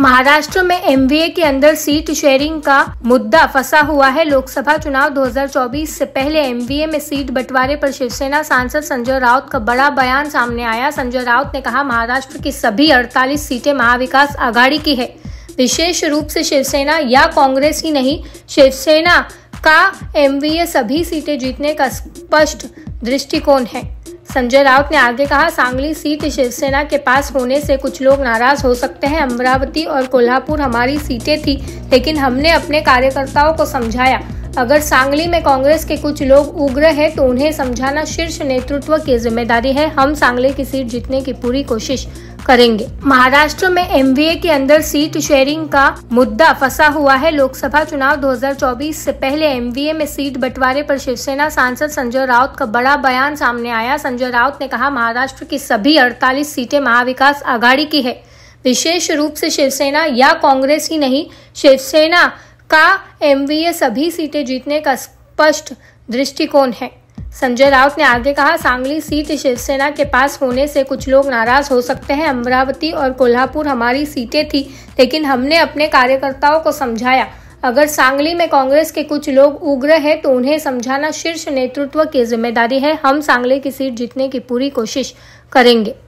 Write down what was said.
महाराष्ट्र में एमवीए के अंदर सीट शेयरिंग का मुद्दा फंसा हुआ है लोकसभा चुनाव 2024 से पहले एमवीए में सीट बंटवारे पर शिवसेना सांसद संजय राउत का बड़ा बयान सामने आया संजय राउत ने कहा महाराष्ट्र की सभी 48 सीटें महाविकास आघाड़ी की है विशेष रूप से शिवसेना या कांग्रेस ही नहीं शिवसेना का एमवीए सभी सीटें जीतने का स्पष्ट दृष्टिकोण है संजय राउत ने आगे कहा सांगली सीट शिवसेना के पास होने से कुछ लोग नाराज हो सकते हैं अमरावती और कोल्हापुर हमारी सीटें थी लेकिन हमने अपने कार्यकर्ताओं को समझाया अगर सांगली में कांग्रेस के कुछ लोग उग्र है तो उन्हें समझाना शीर्ष नेतृत्व की जिम्मेदारी है हम सांगली की सीट जीतने की पूरी कोशिश करेंगे महाराष्ट्र में एम के अंदर सीट शेयरिंग का मुद्दा फंसा हुआ है लोकसभा चुनाव 2024 से पहले एम में सीट बंटवारे पर शिवसेना सांसद संजय राउत का बड़ा बयान सामने आया संजय राउत ने कहा महाराष्ट्र की सभी 48 सीटें महाविकास आघाड़ी की है विशेष रूप से शिवसेना या कांग्रेस ही नहीं शिवसेना का एमवीए सभी सीटें जीतने का स्पष्ट दृष्टिकोण है संजय राउत ने आगे कहा सांगली सीट शिवसेना के पास होने से कुछ लोग नाराज हो सकते हैं अमरावती और कोल्हापुर हमारी सीटें थी लेकिन हमने अपने कार्यकर्ताओं को समझाया अगर सांगली में कांग्रेस के कुछ लोग उग्र हैं तो उन्हें समझाना शीर्ष नेतृत्व की जिम्मेदारी है हम सांगली की सीट जीतने की पूरी कोशिश करेंगे